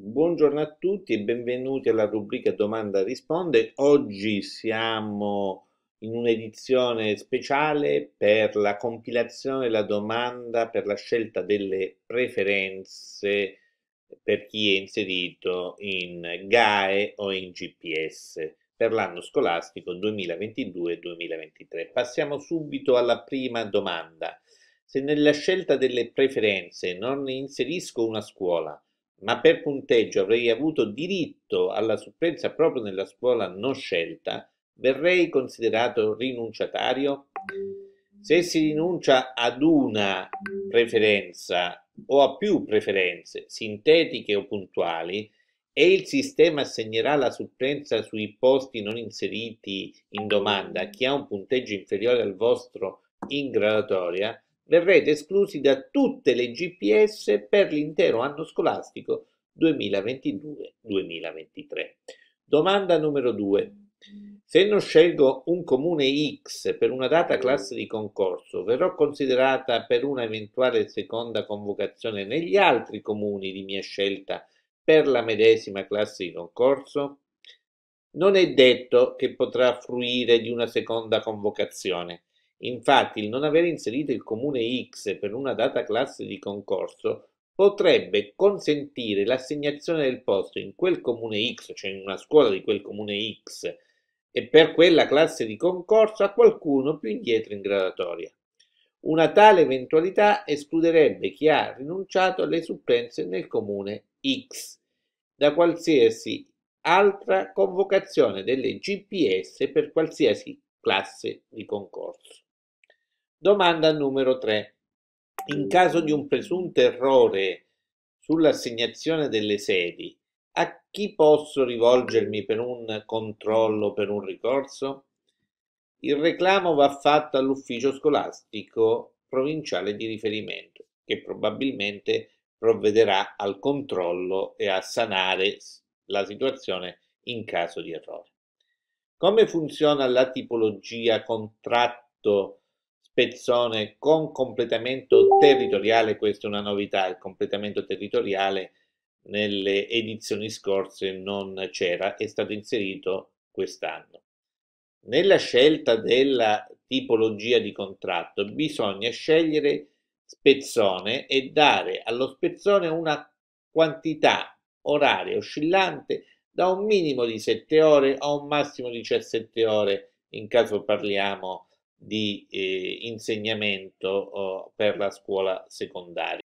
Buongiorno a tutti e benvenuti alla rubrica Domanda Risponde. Oggi siamo in un'edizione speciale per la compilazione della domanda per la scelta delle preferenze per chi è inserito in GAE o in GPS per l'anno scolastico 2022-2023. Passiamo subito alla prima domanda. Se nella scelta delle preferenze non inserisco una scuola, ma per punteggio avrei avuto diritto alla supplenza proprio nella scuola non scelta, verrei considerato rinunciatario? Se si rinuncia ad una preferenza o a più preferenze, sintetiche o puntuali, e il sistema assegnerà la supplenza sui posti non inseriti in domanda a chi ha un punteggio inferiore al vostro in graduatoria, verrete esclusi da tutte le GPS per l'intero anno scolastico 2022-2023. Domanda numero 2. Se non scelgo un comune X per una data classe di concorso, verrò considerata per una eventuale seconda convocazione negli altri comuni di mia scelta per la medesima classe di concorso? Non è detto che potrà fruire di una seconda convocazione. Infatti, il non aver inserito il comune X per una data classe di concorso potrebbe consentire l'assegnazione del posto in quel comune X, cioè in una scuola di quel comune X, e per quella classe di concorso a qualcuno più indietro in gradatoria. Una tale eventualità escluderebbe chi ha rinunciato alle supplenze nel comune X da qualsiasi altra convocazione delle GPS per qualsiasi classe di concorso. Domanda numero 3. In caso di un presunto errore sull'assegnazione delle sedi, a chi posso rivolgermi per un controllo, per un ricorso? Il reclamo va fatto all'ufficio scolastico provinciale di riferimento, che probabilmente provvederà al controllo e a sanare la situazione in caso di errore. Come funziona la tipologia contratto spezzone con completamento territoriale, questa è una novità, il completamento territoriale nelle edizioni scorse non c'era, è stato inserito quest'anno. Nella scelta della tipologia di contratto bisogna scegliere spezzone e dare allo spezzone una quantità oraria oscillante da un minimo di 7 ore a un massimo di 17 ore in caso parliamo di eh, insegnamento oh, per la scuola secondaria.